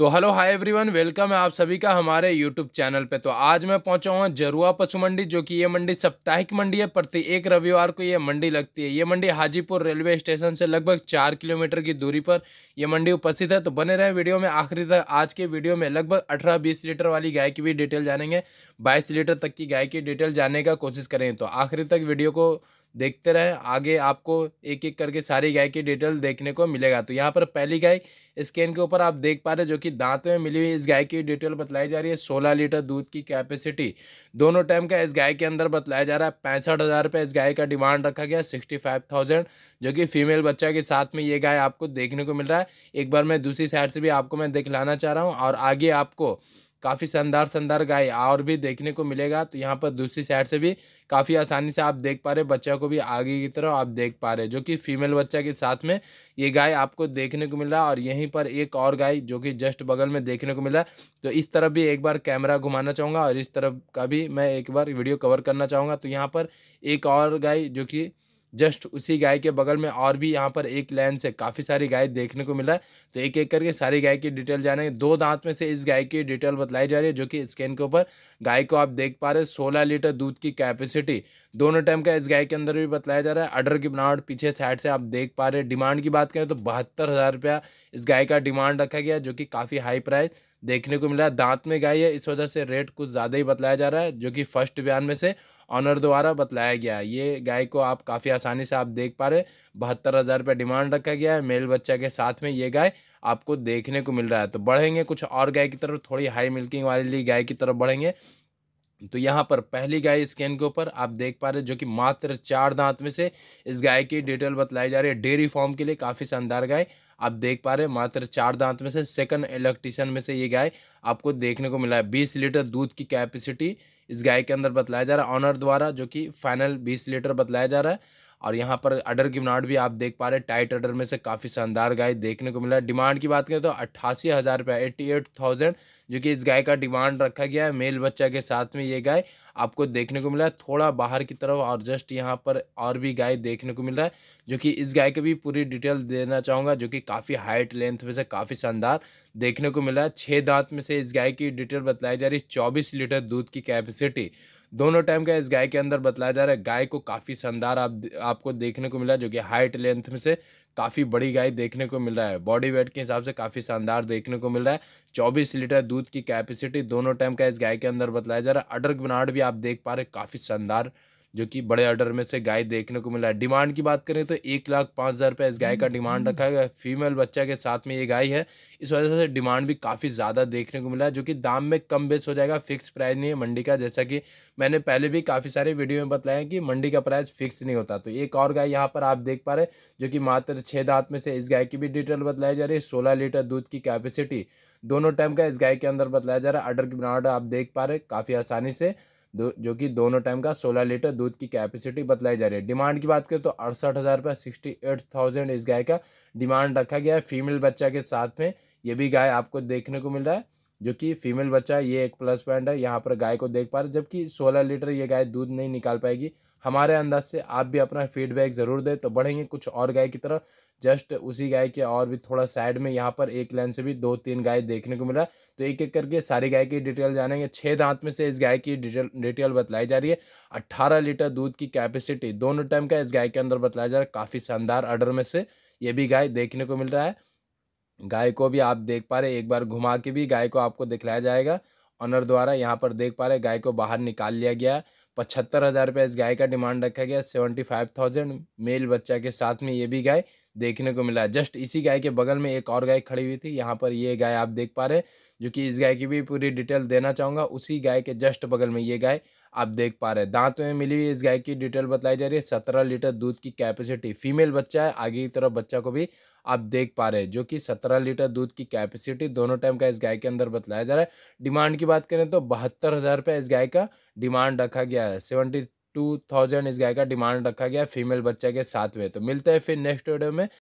तो hello hi everyone welcome है आप सभी का हमारे यूट्यूब चैनल पे तो आज मैं पहुंचा हूँ जरुआ पशु मंडी जो कि ये मंडी साप्ताहिक मंडी है प्रति एक रविवार को ये मंडी लगती है ये मंडी हाजीपुर रेलवे स्टेशन से लगभग चार किलोमीटर की दूरी पर यह मंडी उपस्थित है तो बने रहे वीडियो में आखिरी तक आज के वीडियो में लगभग अठारह बीस लीटर वाली गाय की भी डिटेल जानेंगे बाईस लीटर तक की गाय की डिटेल जानने का कोशिश करेंगे तो आखिरी तक वीडियो को देखते रहें आगे आपको एक एक करके सारी गाय की डिटेल देखने को मिलेगा तो यहाँ पर पहली गाय स्कैन के ऊपर आप देख पा रहे जो कि दांतों में मिली हुई इस गाय की डिटेल बतलाई जा रही है सोलह लीटर दूध की कैपेसिटी दोनों टाइम का इस गाय के अंदर बतलाया जा रहा है पैंसठ हज़ार रुपये इस गाय का डिमांड रखा गया सिक्सटी फाइव थाउजेंड जो कि फीमेल बच्चा के साथ में ये गाय आपको देखने को मिल रहा है एक बार मैं दूसरी साइड से भी आपको मैं दिखलाना चाह रहा हूँ और आगे आपको काफ़ी शानदार शानदार गाय और भी देखने को मिलेगा तो यहाँ पर दूसरी साइड से भी काफ़ी आसानी से आप देख पा रहे बच्चा को भी आगे की तरफ आप देख पा रहे जो कि फीमेल बच्चा के साथ में ये गाय आपको देखने को मिल रहा और यहीं पर एक और गाय जो कि जस्ट बगल में देखने को मिला तो इस तरफ भी एक बार कैमरा घुमाना चाहूँगा और इस तरफ का भी मैं एक बार वीडियो कवर करना चाहूँगा तो यहाँ पर एक और गाय जो कि जस्ट उसी गाय के बगल में और भी यहाँ पर एक लाइन से काफ़ी सारी गाय देखने को मिला है तो एक एक करके सारी गाय की डिटेल जानेंगे दो दांत में से इस गाय की डिटेल बतलाई जा रही है जो कि स्कैन के ऊपर गाय को आप देख पा रहे सोलह लीटर दूध की कैपेसिटी दोनों टाइम का इस गाय के अंदर भी बतलाया जा रहा है अडर की बनावट पीछे साइड से आप देख पा रहे डिमांड की बात करें तो बहत्तर हज़ार रुपया इस गाय का डिमांड रखा गया जो कि काफ़ी हाई प्राइस देखने को मिला दांत में गाय है इस वजह से रेट कुछ ज़्यादा ही बतलाया जा रहा है जो कि फर्स्ट बयान में से ऑनर द्वारा बतलाया गया है ये गाय को आप काफ़ी आसानी से आप देख पा रहे बहत्तर हज़ार रुपये डिमांड रखा गया है मेल बच्चा के साथ में ये गाय आपको देखने को मिल रहा है तो बढ़ेंगे कुछ और गाय की तरफ थोड़ी हाई मिल्किंग वाली गाय की तरफ बढ़ेंगे तो यहाँ पर पहली गाय स्कैन के ऊपर आप देख पा रहे जो कि मात्र चार दांत में से इस गाय की डिटेल बतलाई जा रही है डेयरी फॉर्म के लिए काफ़ी शानदार गाय आप देख पा रहे हैं मात्र चार दांत में से सेकंड इलेक्ट्रिशियन में से ये गाय आपको देखने को मिला है बीस लीटर दूध की कैपेसिटी इस गाय के अंदर बतलाया जा रहा है ऑनर द्वारा जो कि फाइनल बीस लीटर बतलाया जा रहा है और यहाँ पर अडर गिमनाट भी आप देख पा रहे टाइट अडर में से काफ़ी शानदार गाय देखने को मिला डिमांड की बात करें तो अट्ठासी हज़ार रुपये एट्टी एट थाउजेंड जो कि इस गाय का डिमांड रखा गया है मेल बच्चा के साथ में ये गाय आपको देखने को मिला है थोड़ा बाहर की तरफ और जस्ट यहाँ पर और भी गाय देखने को मिल रहा है जो कि इस गाय की भी पूरी डिटेल देना चाहूँगा जो कि काफ़ी हाइट लेंथ में से काफ़ी शानदार देखने को मिला है छः दांत में से इस गाय की डिटेल बतलाई जा रही है चौबीस लीटर दूध की कैपेसिटी दोनों टाइम का इस गाय के अंदर बतलाया जा रहा है गाय को काफ़ी शानदार आप आपको देखने को मिला जो कि हाइट लेंथ में से काफ़ी बड़ी गाय देखने को मिल रहा है बॉडी वेट के हिसाब से काफ़ी शानदार देखने को मिल रहा है चौबीस लीटर दूध की कैपेसिटी दोनों टाइम का इस गाय के अंदर बतलाया जा रहा है अडर बनाड भी आप देख पा रहे काफ़ी शानदार जो कि बड़े ऑर्डर में से गाय देखने को मिला है डिमांड की बात करें तो एक लाख पाँच हज़ार रुपये इस गाय का डिमांड रखा गया फीमेल बच्चा के साथ में ये गाय है इस वजह से डिमांड भी काफ़ी ज़्यादा देखने को मिला है जो कि दाम में कम बेस हो जाएगा फिक्स प्राइस नहीं है मंडी का जैसा कि मैंने पहले भी काफ़ी सारे वीडियो में बताया कि मंडी का प्राइस फिक्स नहीं होता तो एक और गाय यहाँ पर आप देख पा रहे जो कि मात्र छः दात में से इस गाय की भी डिटेल बतलाई जा रही है सोलह लीटर दूध की कैपेसिटी दोनों टाइम का इस गाय के अंदर बतलाया जा रहा है ऑर्डर की बनावट आप देख पा रहे काफ़ी आसानी से जो कि दोनों टाइम का सोलह लीटर दूध की कैपेसिटी बतलाई जा रही है डिमांड की बात करें तो अड़सठ हज़ार रुपये सिक्सटी एट थाउजेंड इस गाय का डिमांड रखा गया है फीमेल बच्चा के साथ में ये भी गाय आपको देखने को मिल रहा है जो कि फीमेल बच्चा है ये एक प्लस पॉइंट है यहाँ पर गाय को देख पा रहे जबकि सोलह लीटर ये गाय दूध नहीं निकाल पाएगी हमारे अंदाज से आप भी अपना फीडबैक ज़रूर दें तो बढ़ेंगे कुछ और गाय की तरह जस्ट उसी गाय के और भी थोड़ा साइड में यहाँ पर एक लाइन से भी दो तीन गाय देखने को मिला तो एक एक करके सारी गाय की डिटेल जानेंगे छः दांत में से इस गाय की डिटेल डिटेल बतलाई जा रही है अट्ठारह लीटर दूध की कैपेसिटी दोनों टाइम का इस गाय के अंदर बतलाया जा रहा है काफ़ी शानदार अर्डर में से ये भी गाय देखने को मिल रहा है गाय को भी आप देख पा रहे एक बार घुमा के भी गाय को आपको दिखलाया जाएगा ऑनर द्वारा यहाँ पर देख पा रहे गाय को बाहर निकाल लिया गया पचहत्तर हज़ार रुपये इस गाय का डिमांड रखा गया सेवेंटी फाइव थाउजेंड मेल बच्चा के साथ में ये भी गाय देखने को मिला जस्ट इसी गाय के बगल में एक और गाय खड़ी हुई थी यहाँ पर ये गाय आप देख पा रहे जो कि इस गाय की भी पूरी डिटेल देना चाहूँगा उसी गाय के जस्ट बगल में ये गाय आप देख पा रहे दांत में मिली हुई इस गाय की डिटेल बताई जा रही है सत्रह लीटर दूध की कैपेसिटी फीमेल बच्चा है आगे की तरफ बच्चा को भी आप देख पा रहे हैं जो कि सत्रह लीटर दूध की कैपेसिटी दोनों टाइम का इस गाय के अंदर बतलाया जा रहा है डिमांड की बात करें तो बहत्तर हज़ार रुपये इस गाय का डिमांड रखा गया है सेवेंटी टू थाउजेंड इस गाय का डिमांड रखा गया फीमेल बच्चा के साथ में तो मिलते हैं फिर नेक्स्ट वीडियो में